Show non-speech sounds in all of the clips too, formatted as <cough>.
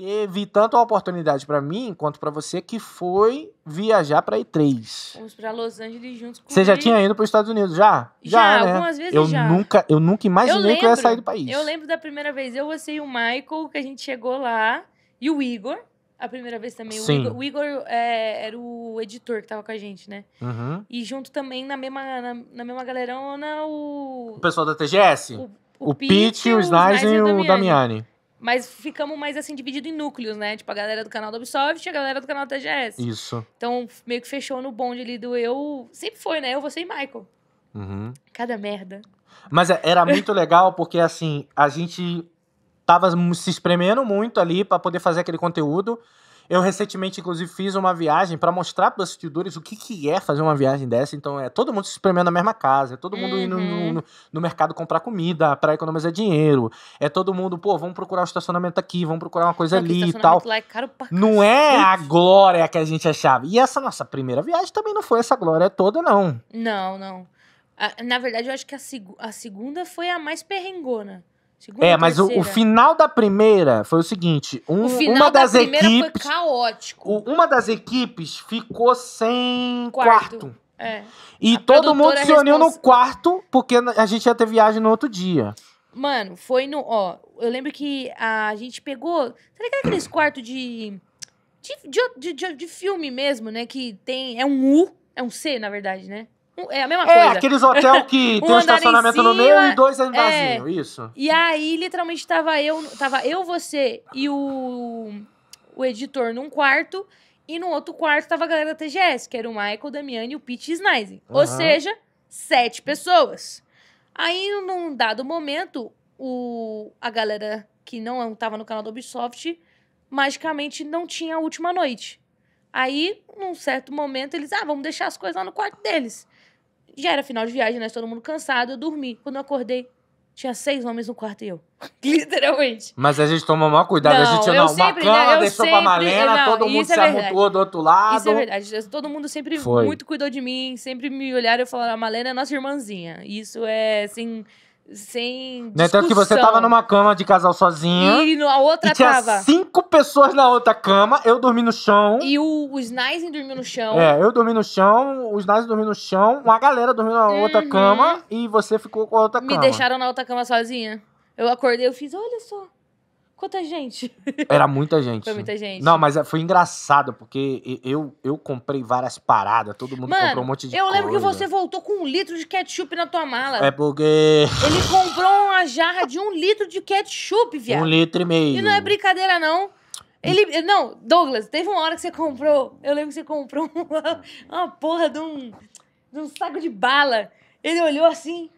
teve tanto a oportunidade para mim quanto para você que foi viajar para E3. Fomos para Los Angeles juntos. Você já tinha ido para os Estados Unidos já? Já, já né? algumas vezes eu já. Nunca, eu nunca imaginei eu lembro, que eu ia sair do país. Eu lembro da primeira vez eu, você e o Michael que a gente chegou lá e o Igor. A primeira vez também. Sim. O Igor, o Igor é, era o editor que tava com a gente, né? Uhum. E junto também na mesma, na, na mesma galerona o. O pessoal da TGS? O, o, o Pete, o Snaz e o Damiani. Damiani. Mas ficamos mais assim, dividido em núcleos, né? Tipo, a galera do canal do Ubisoft e a galera do canal da TGS. Isso. Então, meio que fechou no bonde ali do eu. Sempre foi, né? Eu, você e Michael. Uhum. Cada merda. Mas é, era muito legal porque, assim, a gente tava se espremendo muito ali para poder fazer aquele conteúdo. Eu recentemente, inclusive, fiz uma viagem para mostrar para os assistidores o que, que é fazer uma viagem dessa. Então, é todo mundo se espremendo na mesma casa, é todo mundo uhum. indo no, uhum. no, no, mercado comprar comida para economizar dinheiro, é todo mundo, pô, vamos procurar um estacionamento aqui, vamos procurar uma coisa Não, ali e tal. Lá é caro pra não é a glória que a gente achava. E essa nossa primeira viagem também não foi essa glória toda, não. Não, não. A, na verdade, eu acho que a, seg a segunda foi a mais perrengona. Segunda, é, mas o, o, final da primeira foi o seguinte: um, o final uma das da equipes, foi caótico. O, uma das equipes ficou sem quarto. quarto. É. E a todo mundo se uniu no quarto, porque a gente ia ter viagem no outro dia. Mano, foi no. Ó, eu lembro que a gente pegou. Tá ligado aqueles quartos de, de de, de. de filme mesmo, né? Que tem. É um U. É um C, na verdade, né? É a mesma é, coisa. É, aqueles hotel que <laughs> um tem um estacionamento cima, no meio e dois andarzinhos, é. vazio, isso. E aí, literalmente, tava eu, tava eu você e o, o editor num quarto, e no outro quarto tava a galera da TGS, que era o Michael, o Damiani e o Pete Snizen. Uhum. Ou seja, sete pessoas. Aí, num dado momento, o, a galera que não tava no canal do Ubisoft, magicamente não tinha a última noite. Aí, num certo momento, eles, ah, vamos deixar as coisas lá no quarto deles. Já era final de viagem, né? Todo mundo cansado, eu dormi. Quando eu acordei, tinha seis homens no quarto e eu. <laughs> Literalmente. Mas a gente tomou o maior cuidado. Não, a gente tinha uma sempre, né, cama, deixou pra Malena, não, todo mundo é se amontoou do outro lado. Isso é verdade. Todo mundo sempre Foi. muito cuidou de mim, sempre me olharam e falaram, a Malena é nossa irmãzinha. Isso é, assim, sem. Não então é tanto que você tava numa cama de casal sozinha. E a outra e tinha tava. Cinco pessoas na outra cama, eu dormi no chão. E o, os Naisen dormiu no chão. É, eu dormi no chão, os Snizen dormiu no chão, uma galera dormiu na uhum. outra cama e você ficou com a outra Me cama. Me deixaram na outra cama sozinha. Eu acordei, eu fiz, olha só. Quanta gente! Era muita gente. Foi muita gente. Não, mas é, foi engraçado, porque eu, eu comprei várias paradas, todo mundo Mano, comprou um monte de eu coisa. Eu lembro que você voltou com um litro de ketchup na tua mala. É porque. <laughs> Ele comprou uma jarra de um litro de ketchup, viado. Um litro e meio. E não é brincadeira, não. Ele. Não, Douglas, teve uma hora que você comprou. Eu lembro que você comprou <laughs> uma, uma porra de um, de um saco de bala. Ele olhou assim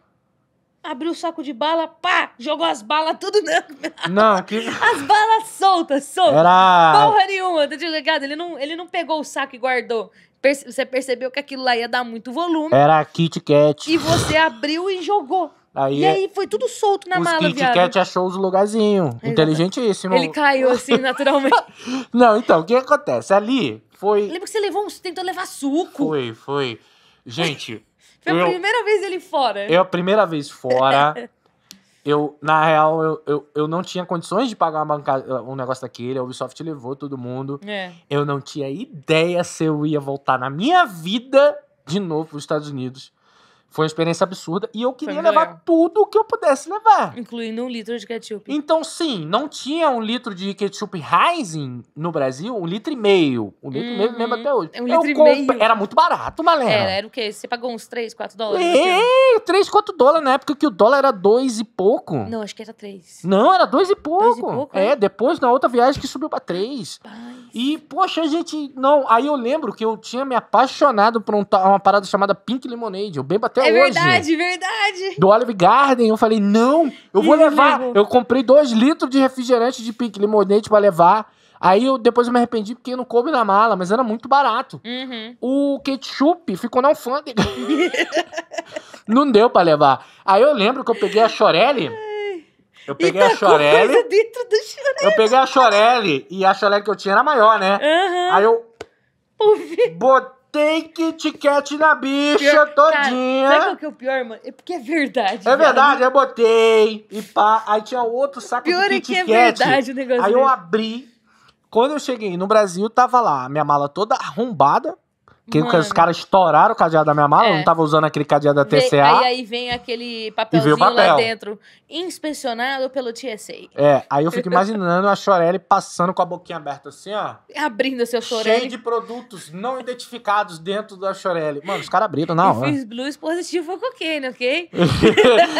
abriu o saco de bala, pá, jogou as balas tudo na... <laughs> Não, que... As balas soltas, soltas. Era... Porra nenhuma, tá ligado? Ele não, ele não pegou o saco e guardou. Perce... Você percebeu que aquilo lá ia dar muito volume. Era Kit Kat. E você abriu e jogou. Aí, e é- aí foi tudo solto na os mala, Kit viado. Kat achou os lugarzinhos. Inteligentíssimo. Ele caiu assim, naturalmente. <laughs> não, então, o que acontece? Ali foi... Lembra que você levou, tentou levar suco. Foi, foi. Gente... Foi a primeira vez ele fora. Eu, a primeira vez fora. <laughs> eu, na real, eu, eu, eu não tinha condições de pagar uma bancada, um negócio daquele. A Ubisoft levou todo mundo. É. Eu não tinha ideia se eu ia voltar na minha vida de novo para os Estados Unidos foi uma experiência absurda e eu queria levar tudo o que eu pudesse levar. Incluindo um litro de ketchup. Então, sim, não tinha um litro de ketchup Rising no Brasil, um litro e meio. Um litro e meio hum, mesmo até hoje. Um litro eu e comp... meio. Era muito barato, Malena. Era, era o quê? Você pagou uns 3, 4 dólares? É, 3, 4 dólares na época que o dólar era 2 e pouco. Não, acho que era 3. Não, era 2 e pouco. 2 e pouco é, é, depois na outra viagem que subiu pra 3. E, poxa, a gente. Não, aí eu lembro que eu tinha me apaixonado por um, uma parada chamada Pink Lemonade. Eu bebo até é hoje. verdade, verdade. Do Olive Garden. Eu falei, não, eu vou levar. Eu comprei dois litros de refrigerante de pique limonete pra levar. Aí eu depois eu me arrependi porque não coube na mala, mas era muito barato. Uhum. O ketchup ficou na alfândega. <laughs> não deu para levar. Aí eu lembro que eu peguei a Chorelli. Eu peguei a Chorelli. Eu peguei a Chorelli e a Chorelli que eu tinha era maior, né? Uhum. Aí eu Ouvi. botei tem etiquette na bicha pior, todinha. Cara, sabe qual que é o pior, mano? É porque é verdade. É verdade, eu botei. E pá, aí tinha outro saco pior de kitkat. Pior é que é verdade o negócio Aí mesmo. eu abri. Quando eu cheguei no Brasil, tava lá minha mala toda arrombada. Que os caras estouraram o cadeado da minha mala, é. eu não tava usando aquele cadeado da TCA. aí, aí vem aquele papelzinho papel. lá dentro, inspecionado pelo TSA. É, aí eu fico imaginando a Chorelli passando com a boquinha aberta assim, ó. Abrindo seu Chorelli. Cheio de produtos não identificados dentro da Chorelli. Mano, os caras abriram na hora. Né? Fiz blues positivo for cocaine, ok? <laughs>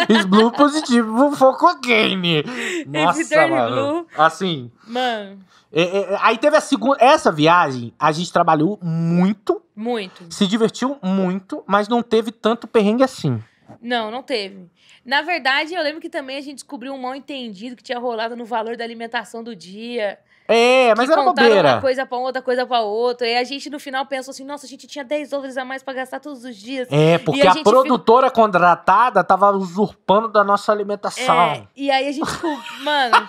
fiz blue positivo for cocaine. Nossa, mano. Assim. Mano. É, é, é, aí teve a segunda. Essa viagem, a gente trabalhou muito muito. Se divertiu muito, mas não teve tanto perrengue assim. Não, não teve. Na verdade, eu lembro que também a gente descobriu um mal entendido que tinha rolado no valor da alimentação do dia. É, mas que era contaram bobeira. uma coisa pra outra, coisa pra outra. E a gente, no final, pensou assim, nossa, a gente tinha 10 dólares a mais pra gastar todos os dias. É, porque a, a produtora contratada tava usurpando da nossa alimentação. É, e aí a gente ficou, <laughs> mano...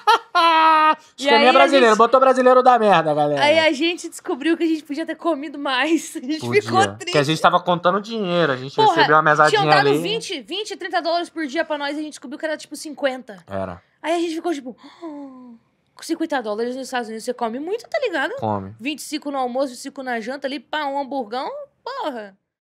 Esqueminha é brasileiro, gente... botou brasileiro da merda, galera. Aí a gente descobriu que a gente podia ter comido mais. <laughs> A gente podia. ficou triste. Porque a gente tava contando dinheiro, a gente Porra, recebeu uma mesadinha tinham dado 20, 20, 30 dólares por dia pra nós e a gente descobriu que era tipo 50. Era. Aí a gente ficou tipo... Oh, ah, 50 dólares nos Estados Unidos você come muito, tá ligado? Come. 25 no almoço, 25 na janta ali, pá, um hamburgão, porra.